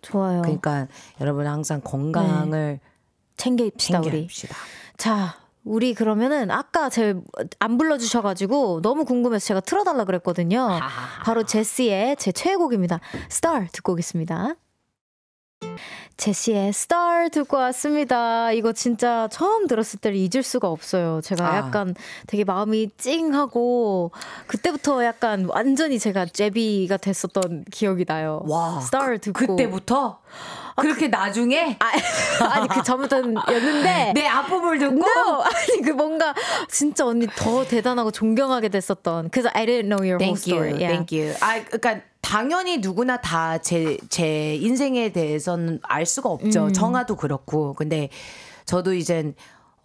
좋아요. 그러니까 여러분 항상 건강을 네. 챙겨 입시다 챙겨 입시다. 자 우리 그러면은 아까 제 안 불러주셔가지고 너무 궁금해서 제가 틀어달라 그랬거든요. 바로 제시의 제 최애곡입니다. Star 듣고 오겠습니다. 제시의 스타 a 듣고 왔습니다. 이거 진짜 처음 들었을 때를 잊을 수가 없어요. 제가 아. 약간 되게 마음이 찡하고 그때부터 약간 완전히 제가 제비가 됐었던 기억이 나요. 와, s t a 그, 듣고 그때부터 아, 그렇게 그, 나중에 [LAUGHS] 아, 니그 전부터였는데 [LAUGHS] 내 아픔을 듣고 no, 아니 그 뭔가 진짜 언니 더 대단하고 존경하게 됐었던 그래서 I didn't know your whole story. You. Yeah. Thank you. 아 그러니까 당연히 누구나 다 제 제 인생에 대해서는 알 수가 없죠. 음. 정아도 그렇고. 근데 저도 이젠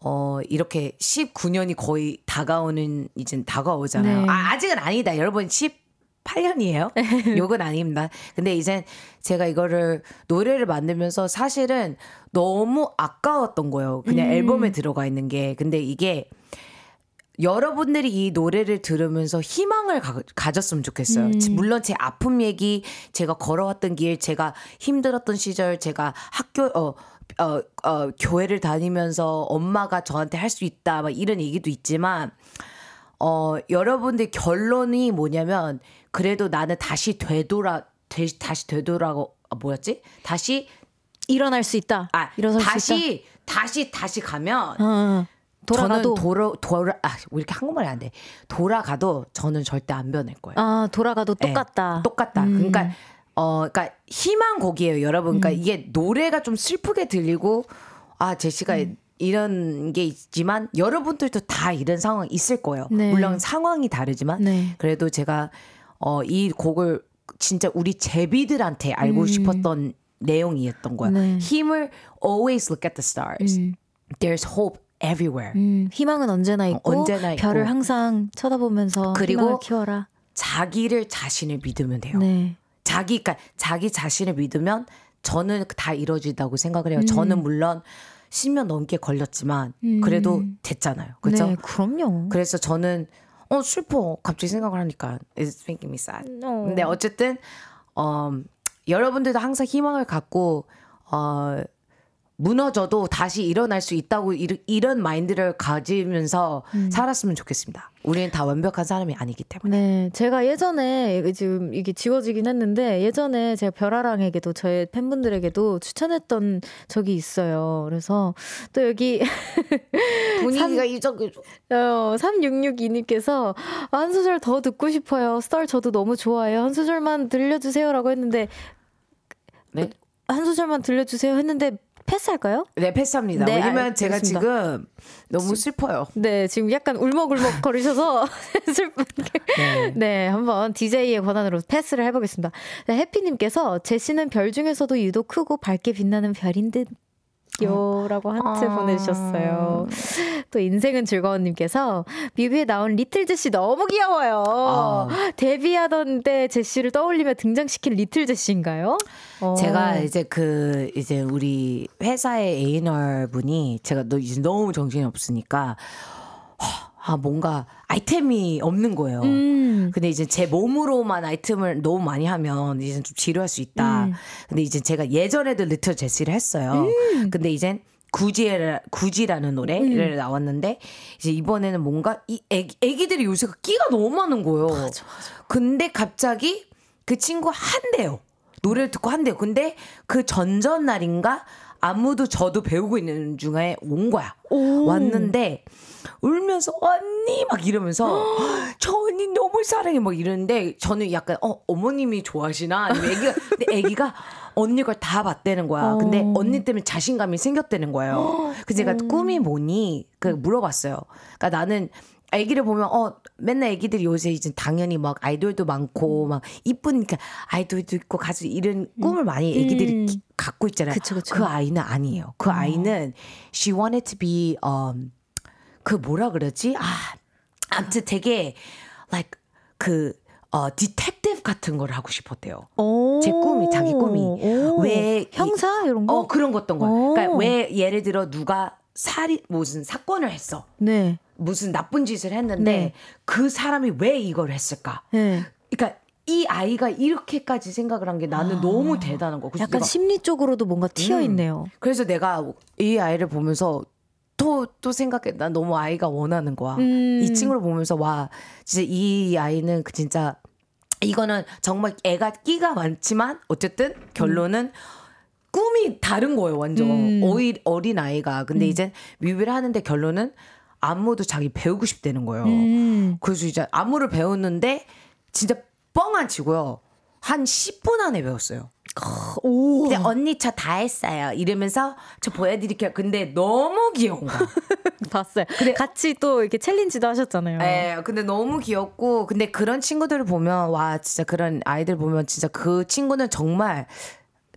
어 이렇게 19년이 거의 다가오는 이젠 다가오잖아요. 네. 아, 아직은 아니다. 여러분 10 8년이에요? [LAUGHS] 욕은 아닙니다. 근데 이젠 제가 이거를 노래를 만들면서 사실은 너무 아까웠던 거예요. 그냥 음. 앨범에 들어가 있는 게. 근데 이게 여러분들이 이 노래를 들으면서 희망을 가, 졌으면 좋겠어요. 음. 물론 제 아픔 얘기, 제가 걸어왔던 길, 제가 힘들었던 시절, 제가 학교 어, 어, 어 교회를 다니면서 엄마가 저한테 할 수 있다 막 이런 얘기도 있지만 어 여러분들 결론이 뭐냐면 그래도 나는 다시 되돌아 되, 다시 되돌아고 아, 뭐였지? 다시 일어날 수 있다. 아, 일어날 다시, 수 있다. 다시 다시 가면 어. 어. 돌아가도 저는 돌아 돌아 아, 왜 이렇게 한국말이 안 돼. 돌아가도 저는 절대 안 변할 거예요. 아, 돌아가도 예, 똑같다. 네, 똑같다. 음. 그러니까 어 그러니까 희망 곡이에요, 여러분. 그러니까 음. 이게 노래가 좀 슬프게 들리고 아, 제시가 음. 이런 게 있지만 여러분들도 다 이런 상황 있을 거예요. 네. 물론 상황이 다르지만 네. 그래도 제가 어 이 곡을 진짜 우리 제비들한테 알고 음. 싶었던 내용이었던 거예요. 네. 힘을 always look at the stars. 음. There's hope everywhere. 음, 희망은 언제나 어, 있고, 언제나 있고. 별을 항상 쳐다보면서 그리고 키워라. 자기를 자신을 믿으면 돼요. 네. 자기 가 그러니까 자기 자신을 믿으면 저는 다 이루어진다고 생각을 해요. 음. 저는 물론 10년 넘게 걸렸지만 음. 그래도 됐잖아요. 그렇죠? 네, 그럼요. 그래서 저는 어 슬퍼. 갑자기 생각을 하니까 it's making me sad. No. 어. 근데 어쨌든 어 여러분들도 항상 희망을 갖고 어 무너져도 다시 일어날 수 있다고 이런 마인드를 가지면서 음. 살았으면 좋겠습니다. 우리는 다 완벽한 사람이 아니기 때문에. 네, 제가 예전에 지금 이게 지워지긴 했는데 예전에 제가 별아랑에게도 저의 팬분들에게도 추천했던 적이 있어요. 그래서 또 여기 [LAUGHS] 분위기가 이적이죠. 어, 3662님께서 한 소절 더 듣고 싶어요. 스타일 저도 너무 좋아해요. 한 소절만 들려주세요라고 했는데 네? 한 소절만 들려주세요 했는데 패스할까요? 네, 패스합니다. 네, 왜냐면 알, 제가 지금 너무 슬퍼요. 네, 지금 약간 울먹울먹 거리셔서 [LAUGHS] 슬픈 네. 네, 한번 DJ의 권한으로 패스를 해보겠습니다. 네, 해피님께서 제시는 별 중에서도 유독 크고 밝게 빛나는 별인 듯 요라고한 하트 아. 보내주셨어요. 또 인생은 즐거운님께서 뮤비에 나온 리틀 제시 너무 귀여워요. 아. 데뷔하던데 제시를 떠올리며 등장시킨 리틀 제시인가요? 어. 제가 이제 그 이제 우리 회사의 A&R 분이 제가 너 이제 너무 정신이 없으니까. 허. 아 뭔가 아이템이 없는 거예요. 음. 근데 이제 제 몸으로만 아이템을 너무 많이 하면 이제 좀 지루할 수 있다. 음. 근데 이제 제가 예전에도 리틀 제시를 했어요. 음. 근데 이젠 굳이 굳이라는 노래를 음. 나왔는데 이제 이번에는 뭔가 이 애기, 애기들이 요새가 그 끼가 너무 많은 거예요. 맞아, 맞아. 근데 갑자기 그 친구 한대요. 노래를 듣고 한대요. 근데 그 전전 날인가 아무도 저도 배우고 있는 중에 온 거야. 오. 왔는데 울면서 언니 막 이러면서 [GASPS] 저 언니 너무 사랑해 막 이러는데 저는 약간 어 어머님이 좋아하시나 아니면 애기가 [LAUGHS] 근데 애기가 언니 걸 다봤대는 거야. 어. 근데 언니 때문에 자신감이 생겼대는 거예요. [GASPS] 그래서 제가 음. 꿈이 뭐니 그 음. 물어봤어요. 그러니까 나는 아기를 보면 어 맨날 아기들이 요새 이제 당연히 막 아이돌도 많고 음. 막이쁘니까 그 아이돌도 있고 가수 이런 꿈을 많이 아기들이 음. 갖고 있잖아요. 그쵸, 그쵸. 그 아이는 아니에요. 그 어. 아이는 she wanted to be um 그 뭐라 그러지? 아, 아무튼 되게 like 그 어, 디텍티브 같은 걸 하고 싶었대요. 제 꿈이 자기 꿈이 왜 형사 이, 이런 거? 어 그런 것던 거 그러니까 왜 예를 들어 누가 살인 무슨 사건을 했어. 네. 무슨 나쁜 짓을 했는데 네. 그 사람이 왜 이걸 했을까? 네. 그러니까 이 아이가 이렇게까지 생각을 한 게 나는 아, 너무 대단한 거. 약간 심리적으로도 뭔가 튀어 음. 있네요. 음, 그래서 내가 이 아이를 보면서 또, 또 생각해. 난 너무 아이가 원하는 거야. 음. 이 친구를 보면서, 와, 진짜 이 아이는 그 진짜, 이거는 정말 애가 끼가 많지만, 어쨌든 결론은, 음. 꿈이 다른 거예요, 완전. 음. 어이, 어린 아이가. 근데 음. 이제 뮤비를 하는데 결론은 안무도 자기 배우고 싶다는 거예요. 음. 그래서 이제 안무를 배웠는데, 진짜 뻥 안 치고요. 한 10분 안에 배웠어요. 오. 근데 언니 저 다 했어요. 이러면서 저 보여드릴게요. 근데 너무 귀여운 거 [LAUGHS] 봤어요. 근데 같이 또 이렇게 챌린지도 하셨잖아요. 네, 근데 너무 귀엽고 근데 그런 친구들을 보면 와 진짜 그런 아이들 보면 진짜 그 친구는 정말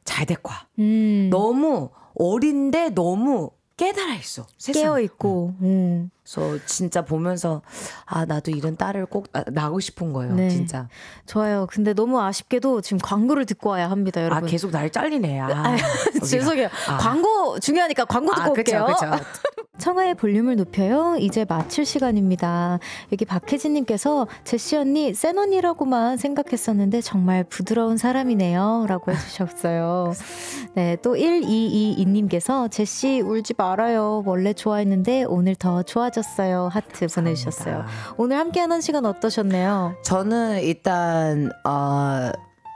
잘 될 거야. 음. 너무 어린데 너무 깨달아 있어. 깨어 있고. 음. 그래서 진짜 보면서 아 나도 이런 딸을 꼭 아, 나고 싶은 거예요. 네. 진짜. 좋아요. 근데 너무 아쉽게도 지금 광고를 듣고 와야 합니다, 아, 여러분. 아 계속 날 잘리네. 아, 아, [LAUGHS] 죄송해요. 아. 광고 중요하니까 광고 아, 듣고 아, 올게요. 그쵸. [LAUGHS] 청하의 볼륨을 높여요. 이제 마칠 시간입니다. 여기 박혜진님께서 제시 언니 센 언니라고만 생각했었는데 정말 부드러운 사람이네요. 라고 해주셨어요. [LAUGHS] 네, 또 1222님께서 제시 울지 말아요. 원래 좋아했는데 오늘 더 좋아졌어요. 하트 감사합니다. 보내주셨어요. 오늘 함께하는 시간 어떠셨나요? 저는 일단 어,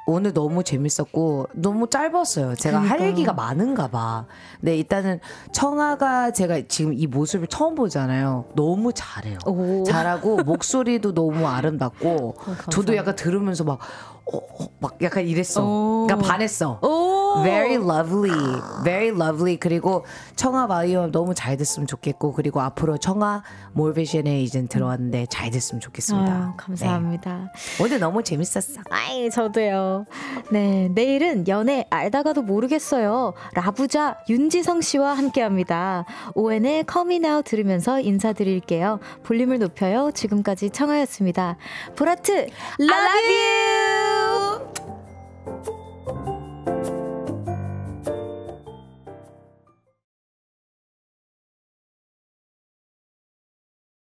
오늘 너무 재밌었고 너무 짧았어요. 제가 그러니까할 얘기가 많은가 봐. 네, 일단은 청아가 제가 지금 이 모습을 처음 보잖아요. 너무 잘해요. 오. 잘하고 목소리도 너무 아름답고 어, 저도 약간 들으면서 막, 어, 어 막 약간 이랬어. 그러니까 반했어. 오. Very lovely. Very lovely. 그리고 청아 바이옴 너무 잘 됐으면 좋겠고 그리고 앞으로 청아 몰비션에 이젠 들어왔는데 잘 됐으면 좋겠습니다. 아유, 감사합니다. 네. 오늘 너무 재밌었어. 아이, 저도요. 네, 내일은 연애 알다가도 모르겠어요. 라부자 윤지성 씨와 함께합니다. ON의 커밍아웃 들으면서 인사드릴게요. 볼륨을 높여요. 지금까지 청아였습니다. 보라트, I l o